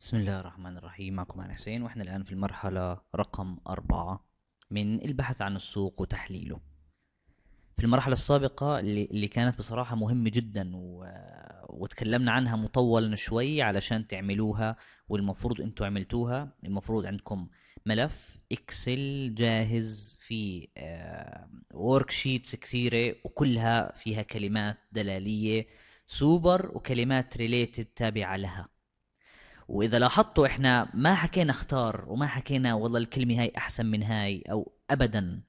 بسم الله الرحمن الرحيم معكم أنا حسين وإحنا الآن في المرحلة رقم أربعة من البحث عن السوق وتحليله في المرحلة السابقة اللي كانت بصراحة مهمة جدا و... وتكلمنا عنها مطولا شوي علشان تعملوها والمفروض انتوا عملتوها المفروض عندكم ملف اكسل جاهز في ورك آه، شيتس كثيرة وكلها فيها كلمات دلالية سوبر وكلمات ريليتد تابعة لها واذا لاحظتوا احنا ما حكينا اختار وما حكينا والله الكلمه هاي احسن من هاي او ابدا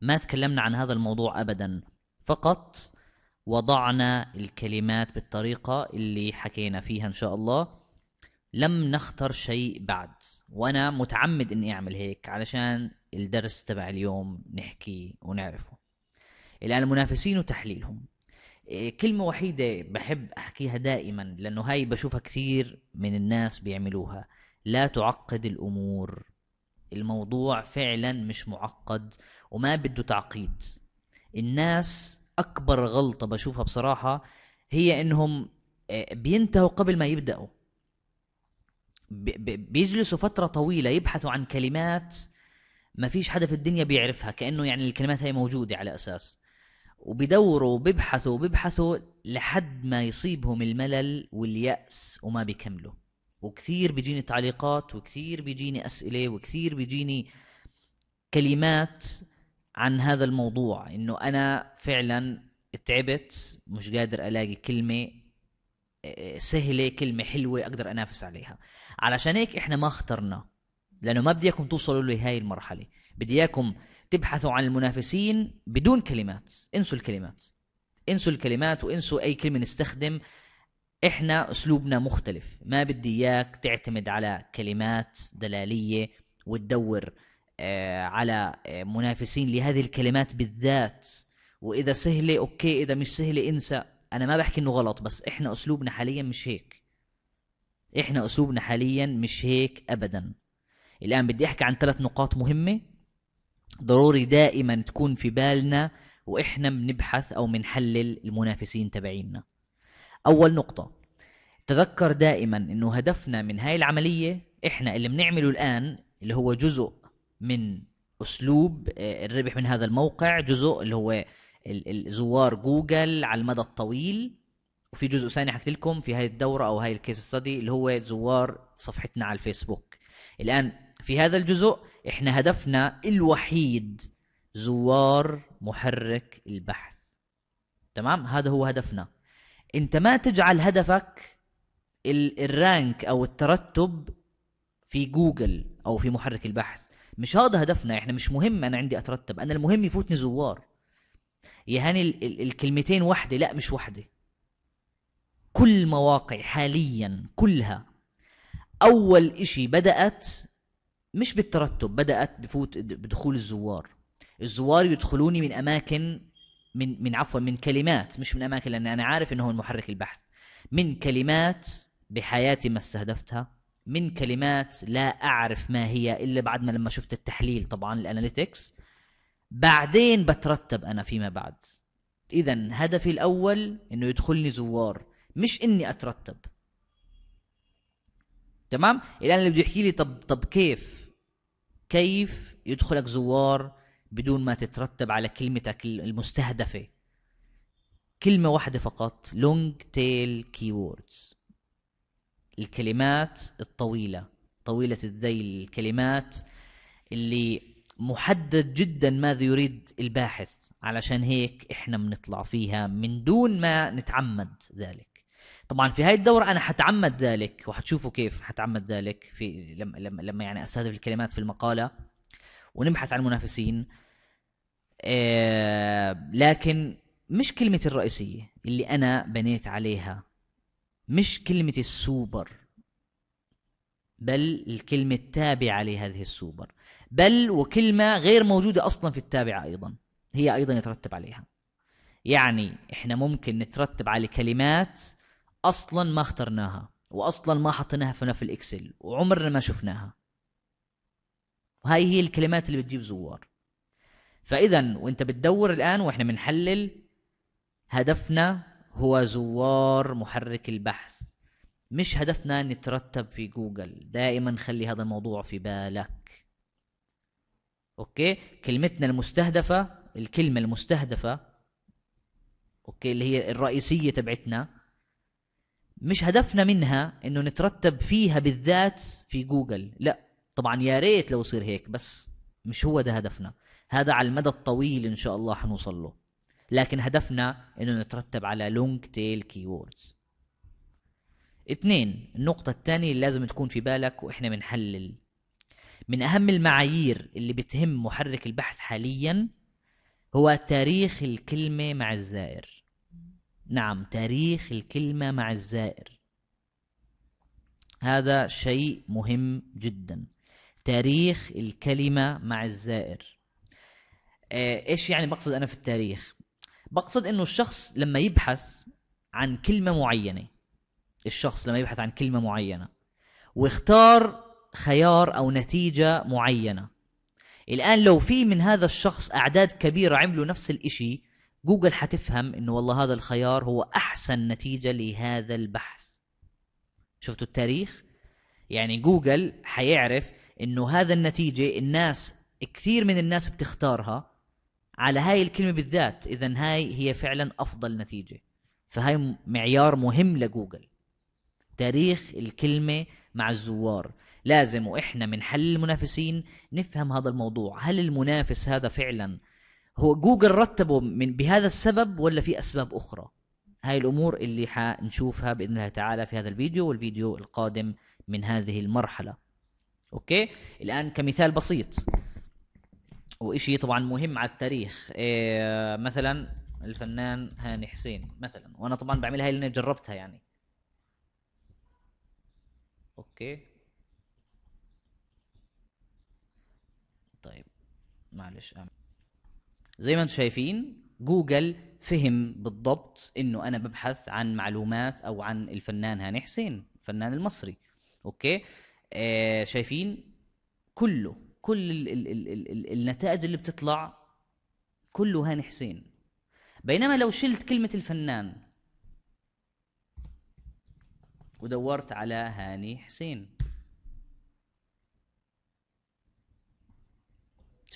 ما تكلمنا عن هذا الموضوع ابدا فقط وضعنا الكلمات بالطريقه اللي حكينا فيها ان شاء الله لم نختر شيء بعد وانا متعمد اني اعمل هيك علشان الدرس تبع اليوم نحكي ونعرفه الان المنافسين وتحليلهم إيه، كلمة وحيدة بحب أحكيها دائما لأنه هاي بشوفها كثير من الناس بيعملوها لا تعقد الأمور الموضوع فعلا مش معقد وما بده تعقيد الناس أكبر غلطة بشوفها بصراحة هي إنهم إيه، بينتهوا قبل ما يبدأوا بيجلسوا فترة طويلة يبحثوا عن كلمات ما فيش حدا في الدنيا بيعرفها كأنه يعني الكلمات هي موجودة على أساس وبيدوروا وبيبحثوا وبيبحثوا لحد ما يصيبهم الملل واليأس وما بيكملوا وكثير بيجيني تعليقات وكثير بيجيني أسئلة وكثير بيجيني كلمات عن هذا الموضوع انه انا فعلا تعبت مش قادر الاقي كلمه آه، سهله كلمه حلوه اقدر انافس عليها علشان هيك احنا ما اخترنا لانه ما بدي اياكم توصلوا لهي المرحله بدي اياكم تبحثوا عن المنافسين بدون كلمات انسوا الكلمات انسوا الكلمات وانسوا اي كلمه نستخدم احنا اسلوبنا مختلف ما بدي اياك تعتمد على كلمات دلاليه وتدور آه، على آه، منافسين لهذه الكلمات بالذات واذا سهله اوكي اذا مش سهله انسى انا ما بحكي انه غلط بس احنا اسلوبنا حاليا مش هيك احنا اسلوبنا حاليا مش هيك ابدا الان بدي احكي عن ثلاث نقاط مهمه ضروري دائما تكون في بالنا واحنا بنبحث او بنحلل المنافسين تبعينا اول نقطه تذكر دائما انه هدفنا من هاي العمليه احنا اللي بنعمله الان اللي هو جزء من اسلوب آه، الربح من هذا الموقع جزء اللي هو زوار جوجل على المدى الطويل وفي جزء ثاني حكيت لكم في هاي الدوره او هاي الكيس ستدي اللي هو زوار صفحتنا على الفيسبوك الان في هذا الجزء احنا هدفنا الوحيد زوار محرك البحث تمام هذا هو هدفنا انت ما تجعل هدفك الرانك او الترتب في جوجل او في محرك البحث مش هذا هدفنا احنا مش مهم انا عندي اترتب انا المهم يفوتني زوار يهاني هاني الكلمتين واحدة لا مش واحدة كل مواقع حاليا كلها أول إشي بدأت مش بالترتب بدات بفوت بدخول الزوار الزوار يدخلوني من اماكن من من عفوا من كلمات مش من اماكن لان انا عارف انه هو المحرك البحث من كلمات بحياتي ما استهدفتها من كلمات لا اعرف ما هي الا بعد ما لما شفت التحليل طبعا الاناليتكس بعدين بترتب انا فيما بعد اذا هدفي الاول انه يدخلني زوار مش اني اترتب تمام الان اللي بده يحكي لي طب طب كيف كيف يدخلك زوار بدون ما تترتب على كلمتك المستهدفة كلمة واحدة فقط long tail keywords الكلمات الطويلة طويلة الذيل الكلمات اللي محدد جدا ماذا يريد الباحث علشان هيك احنا بنطلع فيها من دون ما نتعمد ذلك طبعا في هاي الدورة أنا حتعمد ذلك وحتشوفوا كيف حتعمد ذلك في لما لما لما يعني أستهدف الكلمات في المقالة ونبحث عن المنافسين آه، لكن مش كلمتي الرئيسية اللي أنا بنيت عليها مش كلمة السوبر بل الكلمة التابعة لهذه السوبر بل وكلمة غير موجودة أصلا في التابعة أيضا هي أيضا يترتب عليها يعني إحنا ممكن نترتب على كلمات اصلا ما اخترناها واصلا ما حطيناها في الاكسل وعمرنا ما شفناها هاي هي الكلمات اللي بتجيب زوار فاذا وانت بتدور الان واحنا بنحلل هدفنا هو زوار محرك البحث مش هدفنا نترتب في جوجل دائما خلي هذا الموضوع في بالك اوكي كلمتنا المستهدفه الكلمه المستهدفه اوكي اللي هي الرئيسيه تبعتنا مش هدفنا منها انه نترتب فيها بالذات في جوجل لا طبعا يا ريت لو يصير هيك بس مش هو ده هدفنا هذا على المدى الطويل ان شاء الله حنوصل له لكن هدفنا انه نترتب على لونج تيل كيوردز اثنين النقطة الثانية اللي لازم تكون في بالك واحنا بنحلل من اهم المعايير اللي بتهم محرك البحث حاليا هو تاريخ الكلمة مع الزائر نعم تاريخ الكلمة مع الزائر هذا شيء مهم جدا تاريخ الكلمة مع الزائر آه، ايش يعني بقصد انا في التاريخ بقصد انه الشخص لما يبحث عن كلمة معينة الشخص لما يبحث عن كلمة معينة واختار خيار او نتيجة معينة الان لو في من هذا الشخص اعداد كبيرة عملوا نفس الاشي جوجل حتفهم انه والله هذا الخيار هو احسن نتيجه لهذا البحث شفتوا التاريخ يعني جوجل حيعرف انه هذا النتيجه الناس كثير من الناس بتختارها على هاي الكلمه بالذات اذا هاي هي فعلا افضل نتيجه فهاي معيار مهم لجوجل تاريخ الكلمه مع الزوار لازم واحنا بنحلل المنافسين نفهم هذا الموضوع هل المنافس هذا فعلا هو جوجل رتبه من بهذا السبب ولا في اسباب اخرى هاي الامور اللي حنشوفها باذن الله تعالى في هذا الفيديو والفيديو القادم من هذه المرحله اوكي الان كمثال بسيط وإشي طبعا مهم على التاريخ إيه مثلا الفنان هاني حسين مثلا وانا طبعا بعملها لاني جربتها يعني اوكي طيب معلش أعمل. زي ما انتم شايفين جوجل فهم بالضبط انه انا ببحث عن معلومات او عن الفنان هاني حسين الفنان المصري اوكي آه شايفين كله كل الـ الـ ال ال ال النتائج اللي بتطلع كله هاني حسين بينما لو شلت كلمة الفنان ودورت على هاني حسين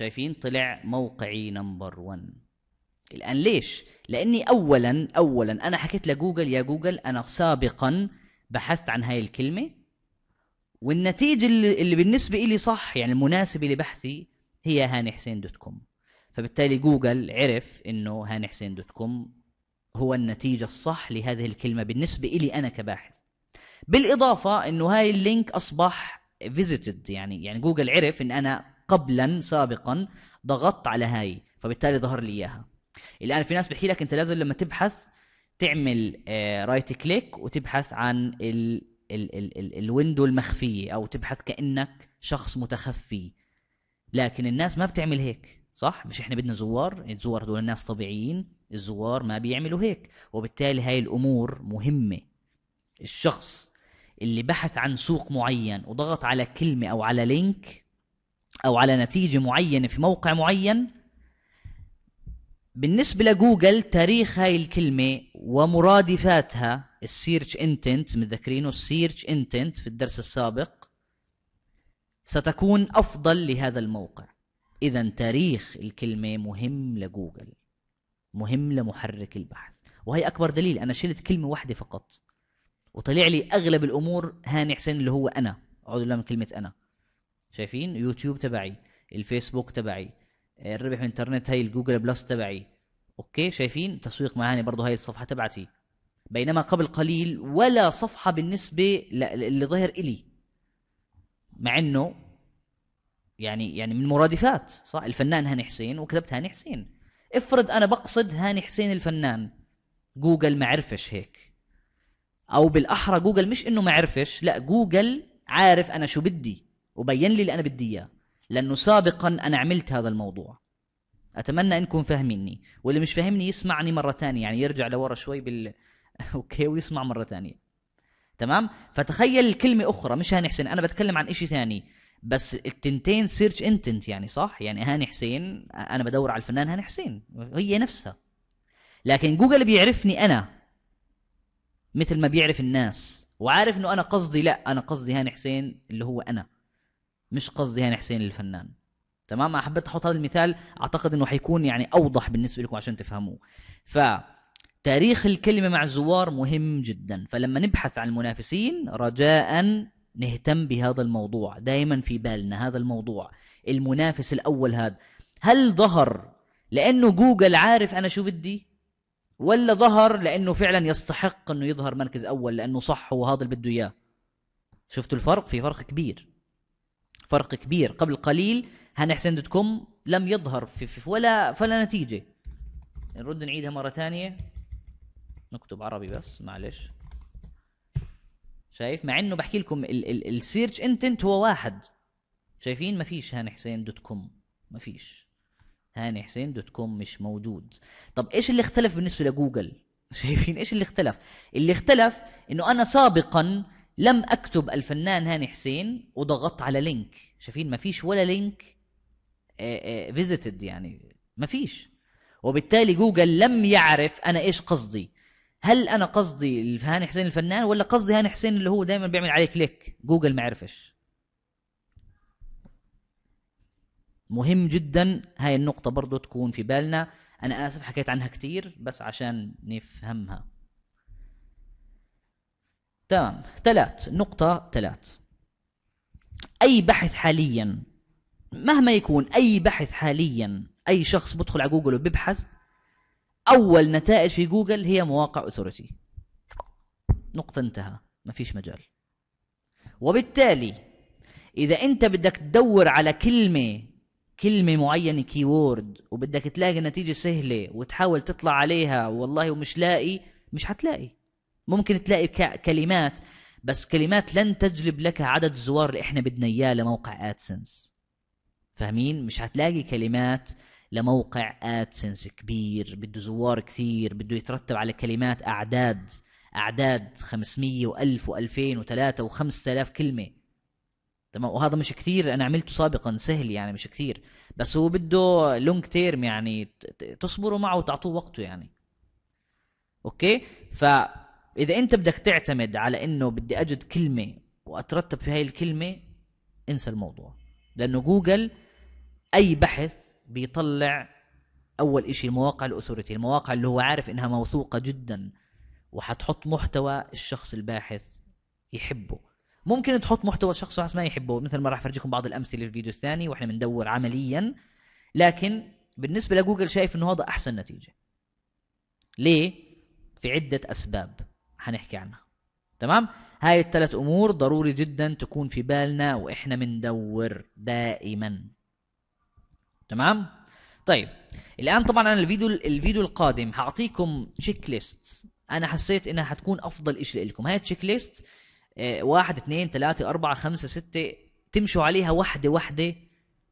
شايفين طلع موقعي نمبر 1 الان ليش لاني اولا اولا انا حكيت لجوجل يا جوجل انا سابقا بحثت عن هاي الكلمه والنتيجه اللي, اللي بالنسبه لي صح يعني المناسبه لبحثي هي هاني حسين دوت كوم فبالتالي جوجل عرف انه هاني حسين دوت كوم هو النتيجه الصح لهذه الكلمه بالنسبه لي انا كباحث بالاضافه انه هاي اللينك اصبح فيزيتد يعني يعني جوجل عرف ان انا قبلا سابقا ضغطت على هاي فبالتالي ظهر لي اياها الان في ناس بحكي لك انت لازم لما تبحث تعمل رايت آه، كليك وتبحث عن ال ال ال ال الويندو المخفيه او تبحث كانك شخص متخفي لكن الناس ما بتعمل هيك صح مش احنا بدنا زوار الزوار دول الناس طبيعيين الزوار ما بيعملوا هيك وبالتالي هاي الامور مهمه الشخص اللي بحث عن سوق معين وضغط على كلمه او على لينك او على نتيجه معينه في موقع معين بالنسبه لجوجل تاريخ هاي الكلمه ومرادفاتها السيرش انتنت متذكرينه السيرش انتنت في الدرس السابق ستكون افضل لهذا الموقع اذا تاريخ الكلمه مهم لجوجل مهم لمحرك البحث وهي اكبر دليل انا شلت كلمه واحده فقط وطلع لي اغلب الامور هاني حسين اللي هو انا اعوذ بالله من كلمه انا شايفين يوتيوب تبعي الفيسبوك تبعي الربح من الانترنت هاي الجوجل بلس تبعي اوكي شايفين تسويق معاني برضه هاي الصفحه تبعتي بينما قبل قليل ولا صفحه بالنسبه اللي ظهر الي مع انه يعني يعني من مرادفات صح الفنان هاني حسين وكتبت هاني حسين افرض انا بقصد هاني حسين الفنان جوجل ما عرفش هيك او بالاحرى جوجل مش انه ما عرفش لا جوجل عارف انا شو بدي وبين لي اللي انا بدي اياه لانه سابقا انا عملت هذا الموضوع اتمنى انكم فاهميني واللي مش فاهمني يسمعني مره ثانيه يعني يرجع لورا شوي بال اوكي ويسمع مره ثانيه تمام فتخيل كلمه اخرى مش هاني حسين انا بتكلم عن إشي ثاني بس التنتين سيرش انتنت يعني صح يعني هاني حسين انا بدور على الفنان هاني حسين هي نفسها لكن جوجل بيعرفني انا مثل ما بيعرف الناس وعارف انه انا قصدي لا انا قصدي هاني حسين اللي هو انا مش قصدي هاني يعني حسين الفنان تمام انا حبيت احط هذا المثال اعتقد انه حيكون يعني اوضح بالنسبه لكم عشان تفهموه ف تاريخ الكلمه مع الزوار مهم جدا فلما نبحث عن المنافسين رجاء نهتم بهذا الموضوع دائما في بالنا هذا الموضوع المنافس الاول هذا هل ظهر لانه جوجل عارف انا شو بدي ولا ظهر لانه فعلا يستحق انه يظهر مركز اول لانه صح هو هذا اللي بده اياه شفتوا الفرق في فرق كبير فرق كبير قبل قليل هاني حسين دوت كوم لم يظهر في, في ولا فلا نتيجه يعني نرد نعيدها مره ثانيه نكتب عربي بس معلش شايف مع انه بحكي لكم السيرش انتنت هو واحد شايفين ما فيش هاني حسين دوت كوم ما فيش هاني حسين دوت كوم مش موجود طب ايش اللي اختلف بالنسبه لجوجل شايفين ايش اللي اختلف اللي اختلف انه انا سابقا لم اكتب الفنان هاني حسين وضغطت على لينك شايفين ما فيش ولا لينك فيزيتد آه، آه، يعني ما فيش وبالتالي جوجل لم يعرف انا ايش قصدي هل انا قصدي هاني حسين الفنان ولا قصدي هاني حسين اللي هو دائما بيعمل عليه كليك جوجل ما عرفش مهم جدا هاي النقطة برضو تكون في بالنا أنا آسف حكيت عنها كتير بس عشان نفهمها تمام ثلاث نقطة ثلاث أي بحث حاليا مهما يكون أي بحث حاليا أي شخص بدخل على جوجل وبيبحث أول نتائج في جوجل هي مواقع أثورتي نقطة انتهى ما فيش مجال وبالتالي إذا أنت بدك تدور على كلمة كلمة معينة كيورد وبدك تلاقي نتيجة سهلة وتحاول تطلع عليها والله ومش لاقي مش حتلاقي ممكن تلاقي كلمات بس كلمات لن تجلب لك عدد الزوار اللي احنا بدنا اياه لموقع ادسنس فاهمين مش هتلاقي كلمات لموقع ادسنس كبير بده زوار كثير بده يترتب على كلمات اعداد اعداد 500 و1000 و2000 و3 و5000 كلمه تمام وهذا مش كثير انا عملته سابقا سهل يعني مش كثير بس هو بده لونج تيرم يعني تصبروا معه وتعطوه وقته يعني اوكي ف اذا انت بدك تعتمد على انه بدي اجد كلمه واترتب في هاي الكلمه انسى الموضوع لانه جوجل اي بحث بيطلع اول إشي المواقع الاثوريتي المواقع اللي هو عارف انها موثوقه جدا وحتحط محتوى الشخص الباحث يحبه ممكن تحط محتوى شخص ما يحبه مثل ما راح افرجيكم بعض الامثله في الفيديو الثاني واحنا بندور عمليا لكن بالنسبه لجوجل شايف انه هذا احسن نتيجه ليه في عده اسباب هنحكي عنها تمام هاي الثلاث امور ضروري جدا تكون في بالنا واحنا بندور دائما تمام طيب الان طبعا انا الفيديو الفيديو القادم هعطيكم تشيك ليست انا حسيت انها حتكون افضل شيء لكم هاي التشيك آه، ليست واحد اثنين ثلاثة أربعة خمسة ستة تمشوا عليها واحدة واحدة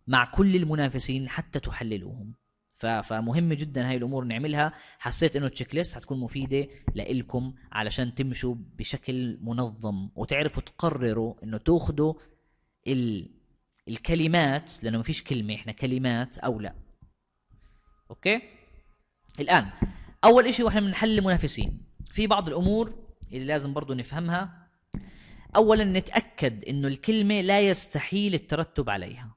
مع كل المنافسين حتى تحللوهم فمهم جدا هاي الامور نعملها حسيت انه التشيك ليست حتكون مفيده لإلكم علشان تمشوا بشكل منظم وتعرفوا تقرروا انه تاخذوا ال... الكلمات لانه ما فيش كلمه احنا كلمات او لا اوكي الان اول إشي واحنا بنحل المنافسين في بعض الامور اللي لازم برضو نفهمها اولا نتاكد انه الكلمه لا يستحيل الترتب عليها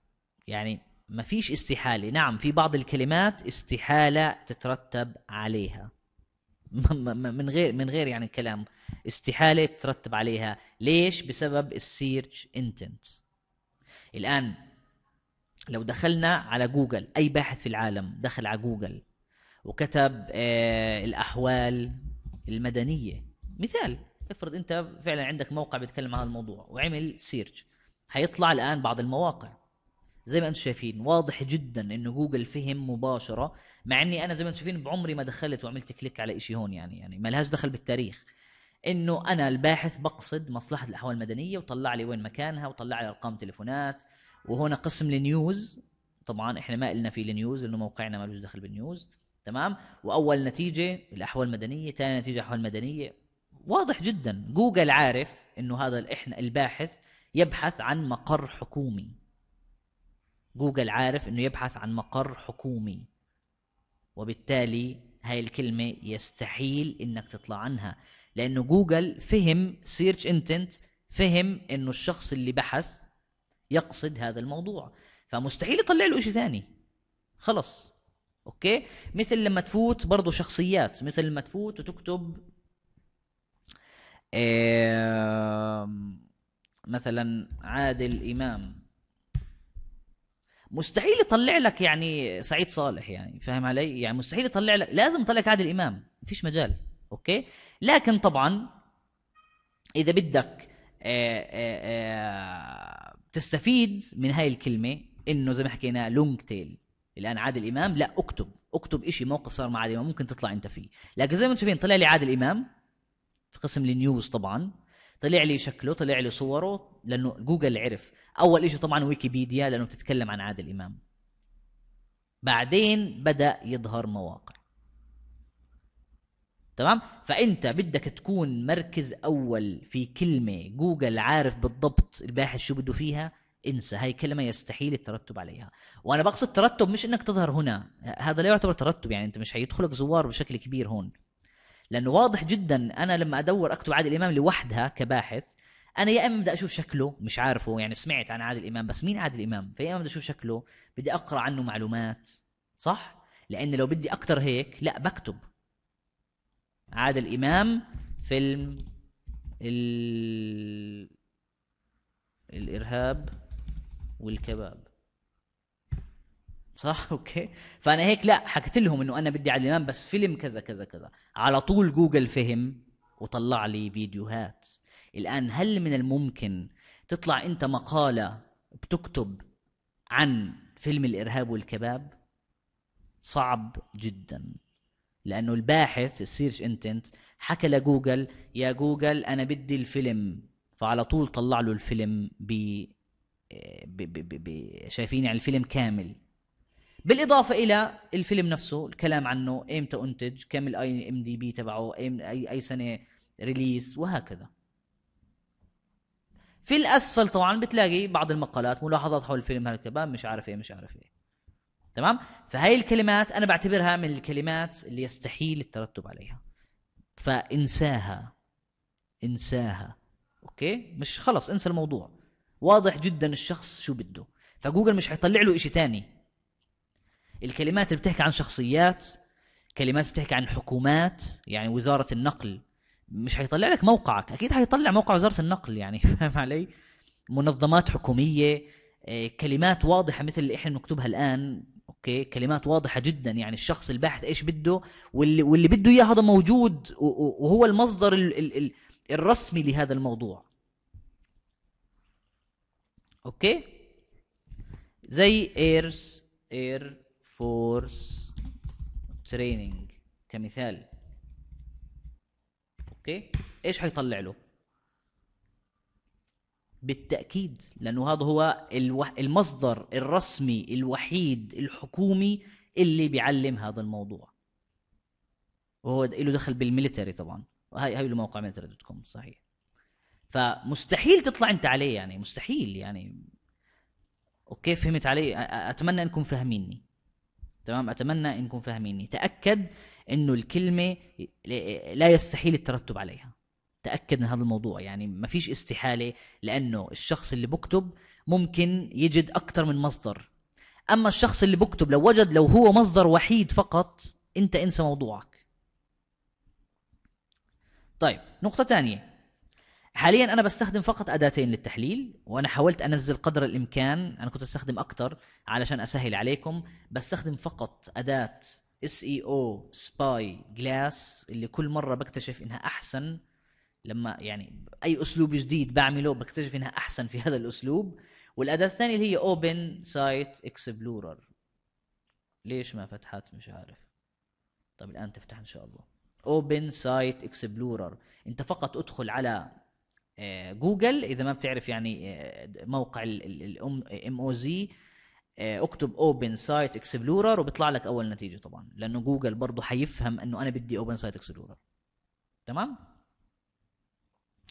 يعني ما فيش استحالة نعم في بعض الكلمات استحالة تترتب عليها من غير من غير يعني الكلام استحالة تترتب عليها ليش بسبب السيرش انتنت الآن لو دخلنا على جوجل أي باحث في العالم دخل على جوجل وكتب آه، الأحوال المدنية مثال افرض أنت فعلا عندك موقع بيتكلم عن هذا الموضوع وعمل سيرش هيطلع الآن بعض المواقع زي ما انتم شايفين واضح جدا ان جوجل فهم مباشره مع اني انا زي ما انتم شايفين بعمري ما دخلت وعملت كليك على شيء هون يعني يعني ما لهاش دخل بالتاريخ انه انا الباحث بقصد مصلحه الاحوال المدنيه وطلع لي وين مكانها وطلع لي ارقام تليفونات وهنا قسم النيوز طبعا احنا ما قلنا في النيوز لانه موقعنا ما لوش دخل بالنيوز تمام واول نتيجه الاحوال المدنيه ثاني نتيجه احوال مدنيه واضح جدا جوجل عارف انه هذا احنا الباحث يبحث عن مقر حكومي جوجل عارف انه يبحث عن مقر حكومي وبالتالي هاي الكلمة يستحيل انك تطلع عنها لانه جوجل فهم سيرش انتنت فهم انه الشخص اللي بحث يقصد هذا الموضوع فمستحيل يطلع له شيء ثاني خلص اوكي مثل لما تفوت برضه شخصيات مثل لما تفوت وتكتب مثلا عادل امام مستحيل يطلع لك يعني سعيد صالح يعني فاهم علي يعني مستحيل يطلع لك لازم يطلع لك عادل امام مفيش مجال اوكي لكن طبعا اذا بدك آآ آه، آآ آه، آه، تستفيد من هاي الكلمه انه زي ما حكينا لونج تيل الان عادل امام لا اكتب اكتب شيء موقف صار مع عادل امام ممكن تطلع انت فيه لكن زي ما انتم شايفين طلع لي عادل امام في قسم النيوز طبعا طلع لي شكله طلع لي صوره لانه جوجل عرف اول شيء طبعا ويكيبيديا لانه بتتكلم عن عادل امام بعدين بدا يظهر مواقع تمام فانت بدك تكون مركز اول في كلمه جوجل عارف بالضبط الباحث شو بده فيها انسى هاي كلمة يستحيل الترتب عليها وأنا بقصد ترتب مش إنك تظهر هنا هذا لا يعتبر ترتب يعني أنت مش هيدخلك زوار بشكل كبير هون لانه واضح جدا انا لما ادور اكتب عادل امام لوحدها كباحث انا يا اما بدي اشوف شكله مش عارفه يعني سمعت عن عادل امام بس مين عادل امام فيا اما بدي اشوف شكله بدي اقرا عنه معلومات صح لان لو بدي اكتر هيك لا بكتب عادل امام فيلم ال... الارهاب والكباب صح اوكي فانا هيك لا حكيت لهم انه انا بدي على الامام بس فيلم كذا كذا كذا على طول جوجل فهم وطلع لي فيديوهات الان هل من الممكن تطلع انت مقاله بتكتب عن فيلم الارهاب والكباب صعب جدا لانه الباحث السيرش انتنت حكى لجوجل يا جوجل انا بدي الفيلم فعلى طول طلع له الفيلم ب آه، شايفين يعني الفيلم كامل بالاضافه الى الفيلم نفسه الكلام عنه امتى انتج كم الاي ام دي بي تبعه اي اي سنه ريليس وهكذا في الاسفل طبعا بتلاقي بعض المقالات ملاحظات حول الفيلم هالكباب مش عارف ايه مش عارف ايه تمام فهي الكلمات انا بعتبرها من الكلمات اللي يستحيل الترتب عليها فانساها انساها اوكي مش خلص انسى الموضوع واضح جدا الشخص شو بده فجوجل مش حيطلع له شيء ثاني الكلمات اللي بتحكي عن شخصيات كلمات بتحكي عن حكومات يعني وزاره النقل مش هيطلع لك موقعك اكيد هيطلع موقع وزاره النقل يعني فاهم علي منظمات حكوميه آه، كلمات واضحه مثل اللي احنا بنكتبها الان اوكي كلمات واضحه جدا يعني الشخص الباحث ايش بده واللي واللي بده اياه هذا موجود وهو المصدر الـ الـ الـ الرسمي لهذا الموضوع اوكي زي ايرز اير فورس تريننج كمثال اوكي ايش حيطلع له بالتاكيد لانه هذا هو المصدر الرسمي الوحيد الحكومي اللي بيعلم هذا الموضوع وهو له دخل بالميليتري طبعا هاي هاي له موقع ميليتري دوت كوم صحيح فمستحيل تطلع انت عليه يعني مستحيل يعني اوكي فهمت علي اتمنى انكم فاهميني تمام اتمنى انكم فاهميني تاكد انه الكلمه لا يستحيل الترتب عليها تاكد من هذا الموضوع يعني ما فيش استحاله لانه الشخص اللي بكتب ممكن يجد اكثر من مصدر اما الشخص اللي بكتب لو وجد لو هو مصدر وحيد فقط انت انسى موضوعك طيب نقطه ثانيه حاليا انا بستخدم فقط اداتين للتحليل وانا حاولت انزل قدر الامكان انا كنت استخدم اكثر علشان اسهل عليكم بستخدم فقط اداه اس اي او سباي جلاس اللي كل مره بكتشف انها احسن لما يعني اي اسلوب جديد بعمله بكتشف انها احسن في هذا الاسلوب والاداه الثانيه اللي هي اوبن سايت اكسبلورر ليش ما فتحت مش عارف طب الان تفتح ان شاء الله اوبن سايت اكسبلورر انت فقط ادخل على جوجل اذا ما بتعرف يعني آه، موقع الام ام او آه، زي اكتب اوبن سايت اكسبلورر وبيطلع لك اول نتيجه طبعا لانه جوجل برضه حيفهم انه انا بدي اوبن سايت اكسبلورر تمام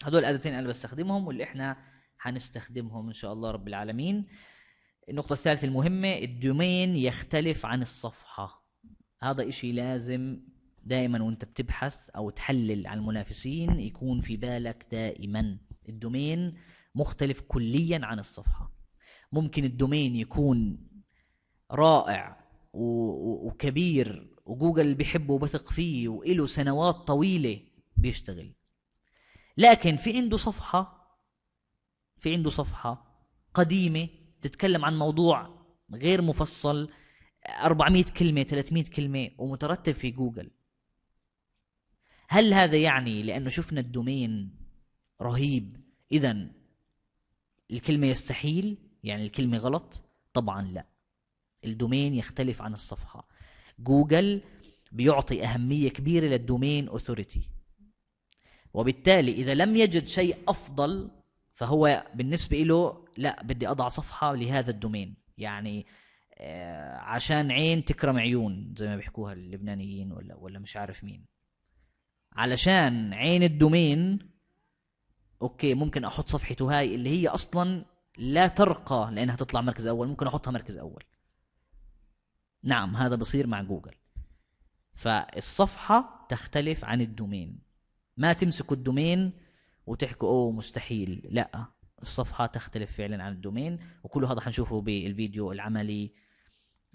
هدول الاداتين انا بستخدمهم واللي احنا حنستخدمهم ان شاء الله رب العالمين النقطه الثالثه المهمه الدومين يختلف عن الصفحه هذا اشي لازم دائما وانت بتبحث او تحلل على المنافسين يكون في بالك دائما الدومين مختلف كليا عن الصفحه ممكن الدومين يكون رائع وكبير وجوجل بيحبه وبثق فيه وإله سنوات طويلة بيشتغل لكن في عنده صفحة في عنده صفحة قديمة تتكلم عن موضوع غير مفصل 400 كلمة 300 كلمة ومترتب في جوجل هل هذا يعني لأنه شفنا الدومين رهيب إذا الكلمة يستحيل يعني الكلمة غلط طبعا لا الدومين يختلف عن الصفحة جوجل بيعطي أهمية كبيرة للدومين أوثوريتي وبالتالي إذا لم يجد شيء أفضل فهو بالنسبة له لا بدي أضع صفحة لهذا الدومين يعني آه، عشان عين تكرم عيون زي ما بيحكوها اللبنانيين ولا ولا مش عارف مين علشان عين الدومين اوكي ممكن احط صفحته هاي اللي هي اصلا لا ترقى لانها تطلع مركز اول ممكن احطها مركز اول نعم هذا بصير مع جوجل فالصفحة تختلف عن الدومين ما تمسكوا الدومين وتحكوا اوه مستحيل لا الصفحة تختلف فعلا عن الدومين وكل هذا حنشوفه بالفيديو العملي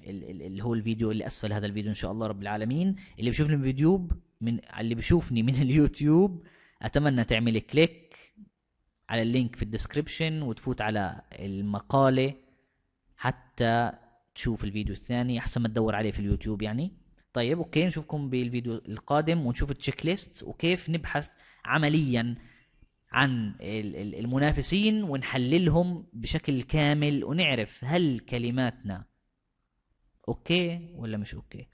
اللي هو الفيديو اللي اسفل هذا الفيديو ان شاء الله رب العالمين اللي بيشوفني من اليوتيوب من اللي بيشوفني من اليوتيوب اتمنى تعملي كليك على اللينك في الديسكربشن وتفوت على المقاله حتى تشوف الفيديو الثاني احسن ما تدور عليه في اليوتيوب يعني طيب اوكي نشوفكم بالفيديو القادم ونشوف التشيك ليست وكيف نبحث عمليا عن المنافسين ونحللهم بشكل كامل ونعرف هل كلماتنا اوكي ولا مش اوكي